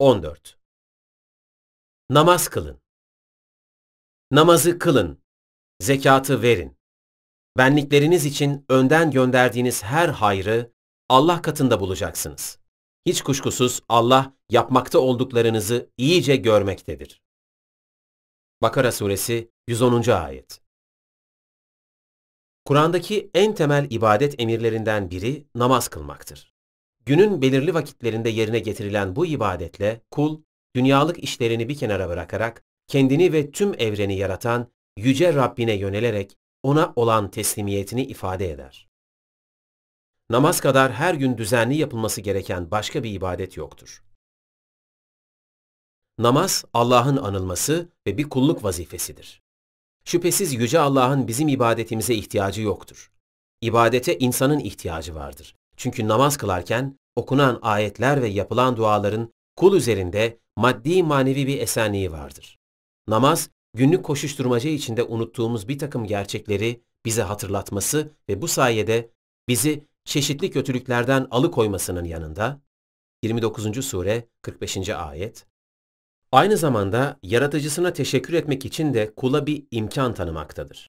14. Namaz kılın. Namazı kılın, zekatı verin. Benlikleriniz için önden gönderdiğiniz her hayrı Allah katında bulacaksınız. Hiç kuşkusuz Allah yapmakta olduklarınızı iyice görmektedir. Bakara Suresi 110. Ayet Kur'an'daki en temel ibadet emirlerinden biri namaz kılmaktır. Günün belirli vakitlerinde yerine getirilen bu ibadetle kul, dünyalık işlerini bir kenara bırakarak kendini ve tüm evreni yaratan yüce Rabbine yönelerek ona olan teslimiyetini ifade eder. Namaz kadar her gün düzenli yapılması gereken başka bir ibadet yoktur. Namaz Allah'ın anılması ve bir kulluk vazifesidir. Şüphesiz yüce Allah'ın bizim ibadetimize ihtiyacı yoktur. İbadete insanın ihtiyacı vardır. Çünkü namaz kılarken okunan ayetler ve yapılan duaların kul üzerinde maddi manevi bir esenliği vardır. Namaz, günlük koşuşturmaca içinde unuttuğumuz bir takım gerçekleri bize hatırlatması ve bu sayede bizi çeşitli kötülüklerden alıkoymasının yanında, 29. sure 45. ayet, aynı zamanda yaratıcısına teşekkür etmek için de kula bir imkan tanımaktadır.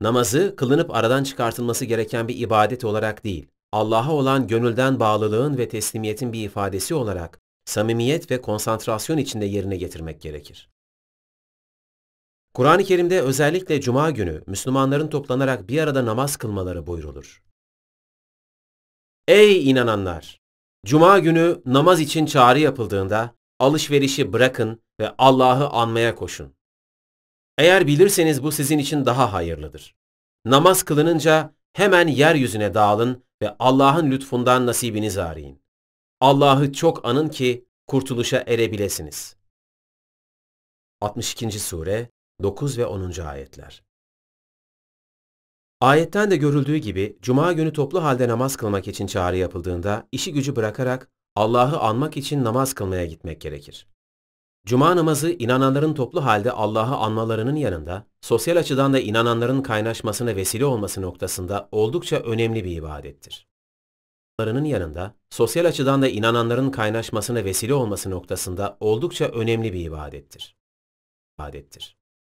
Namazı kılınıp aradan çıkartılması gereken bir ibadet olarak değil, Allah'a olan gönülden bağlılığın ve teslimiyetin bir ifadesi olarak samimiyet ve konsantrasyon içinde yerine getirmek gerekir. Kur'an-ı Kerim'de özellikle cuma günü Müslümanların toplanarak bir arada namaz kılmaları buyrulur. Ey inananlar! Cuma günü namaz için çağrı yapıldığında alışverişi bırakın ve Allah'ı anmaya koşun. Eğer bilirseniz bu sizin için daha hayırlıdır. Namaz kılınınca hemen yeryüzüne dağılın ve Allah'ın lütfundan nasibinizi arayın. Allah'ı çok anın ki kurtuluşa erebilesiniz. 62. sure 9 ve 10. ayetler. Ayetten de görüldüğü gibi cuma günü toplu halde namaz kılmak için çağrı yapıldığında işi gücü bırakarak Allah'ı anmak için namaz kılmaya gitmek gerekir. Cuma namazı inananların toplu halde Allah'ı anmalarının yanında, sosyal açıdan da inananların kaynaşmasına vesile olması noktasında oldukça önemli bir ibadettir. Larının yanında, sosyal açıdan da inananların kaynaşmasına vesile olması noktasında oldukça önemli bir ibadettir. İbadettir.